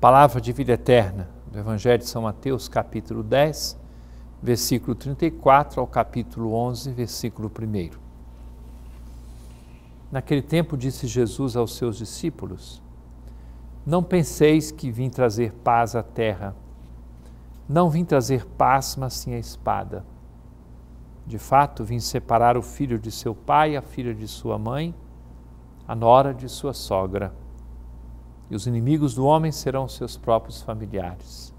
Palavra de vida eterna do Evangelho de São Mateus, capítulo 10, versículo 34 ao capítulo 11, versículo 1. Naquele tempo disse Jesus aos seus discípulos: Não penseis que vim trazer paz à terra. Não vim trazer paz, mas sim a espada. De fato, vim separar o filho de seu pai, a filha de sua mãe, a nora de sua sogra e os inimigos do homem serão seus próprios familiares.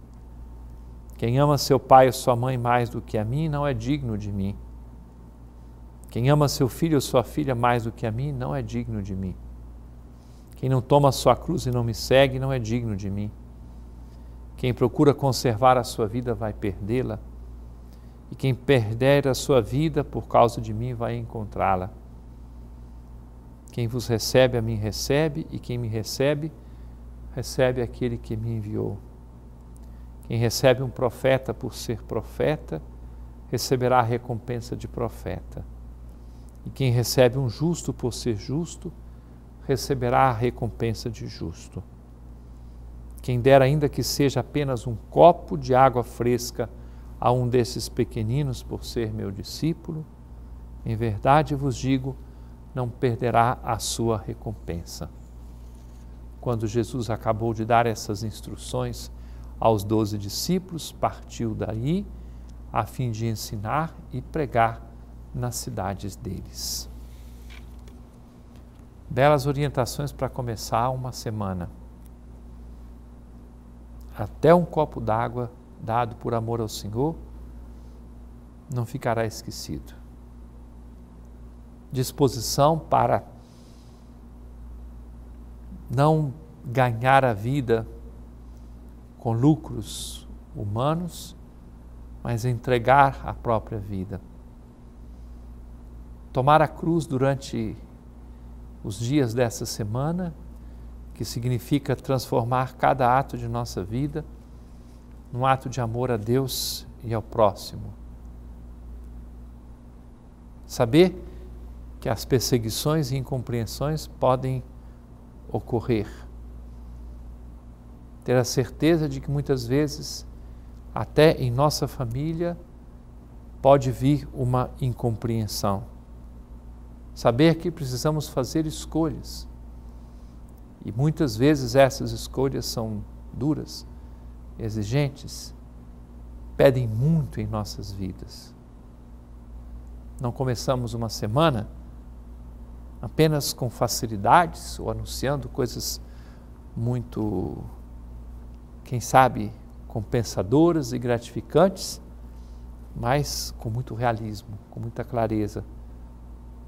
Quem ama seu pai ou sua mãe mais do que a mim não é digno de mim. Quem ama seu filho ou sua filha mais do que a mim não é digno de mim. Quem não toma sua cruz e não me segue não é digno de mim. Quem procura conservar a sua vida vai perdê-la, e quem perder a sua vida por causa de mim vai encontrá-la. Quem vos recebe, a mim recebe, e quem me recebe, recebe recebe aquele que me enviou. Quem recebe um profeta por ser profeta, receberá a recompensa de profeta. E quem recebe um justo por ser justo, receberá a recompensa de justo. Quem der, ainda que seja apenas um copo de água fresca a um desses pequeninos por ser meu discípulo, em verdade vos digo, não perderá a sua recompensa. Quando Jesus acabou de dar essas instruções aos doze discípulos, partiu daí a fim de ensinar e pregar nas cidades deles. Belas orientações para começar uma semana. Até um copo d'água dado por amor ao Senhor não ficará esquecido. Disposição para não ganhar a vida com lucros humanos, mas entregar a própria vida. Tomar a cruz durante os dias dessa semana, que significa transformar cada ato de nossa vida num ato de amor a Deus e ao próximo. Saber que as perseguições e incompreensões podem ocorrer. Ter a certeza de que muitas vezes, até em nossa família, pode vir uma incompreensão. Saber que precisamos fazer escolhas. E muitas vezes essas escolhas são duras, exigentes, pedem muito em nossas vidas. Não começamos uma semana apenas com facilidades ou anunciando coisas muito, quem sabe, compensadoras e gratificantes, mas com muito realismo, com muita clareza,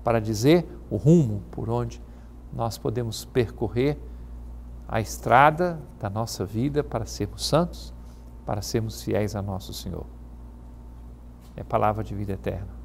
para dizer o rumo por onde nós podemos percorrer a estrada da nossa vida para sermos santos, para sermos fiéis a nosso Senhor. É palavra de vida eterna.